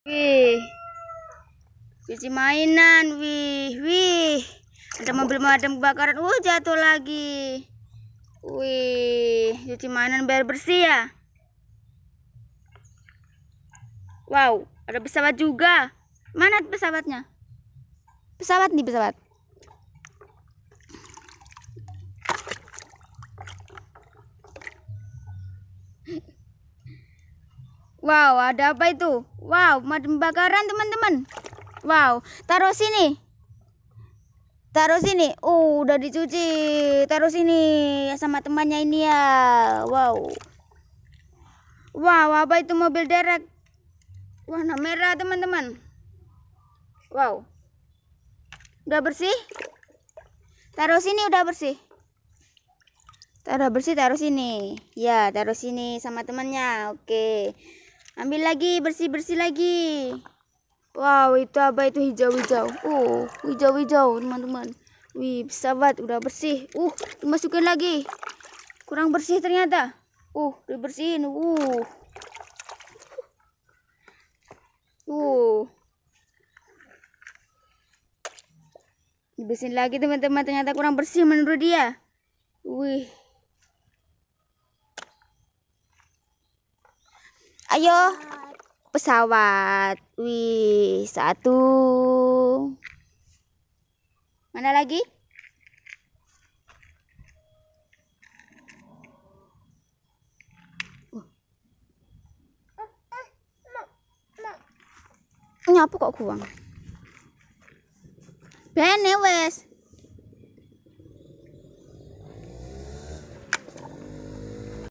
Wih. Cuci mainan, wih, wih. Ada mobil pemadam kebakaran. Uh, jatuh lagi. Wih, cuci mainan biar bersih ya. Wow, ada pesawat juga. Mana pesawatnya? Pesawat nih pesawat. Wow, ada apa itu? Wow, macam bakaran teman-teman. Wow, taruh sini. Taruh sini. Uh, udah dicuci. Taruh sini ya sama temannya ini ya. Wow. Wow, apa itu mobil derek? Warna merah, teman-teman. Wow. Udah bersih? Taruh sini udah bersih. Taruh bersih, taruh sini. Ya, taruh sini sama temannya. Oke. Ambil lagi, bersih-bersih lagi. Wow, itu apa itu hijau-hijau. Oh, uh, hijau-hijau, teman-teman. Wih, sahabat, udah bersih. Uh, dimasukin lagi. Kurang bersih ternyata. Uh, dibersihin. Uh. Uh. Dibersihin lagi, teman-teman. Ternyata kurang bersih menurut dia. Wih. Ayo. Pesawat. Wih, satu. Mana lagi? Uh. Nyapu kok guang? Bene ya, wes.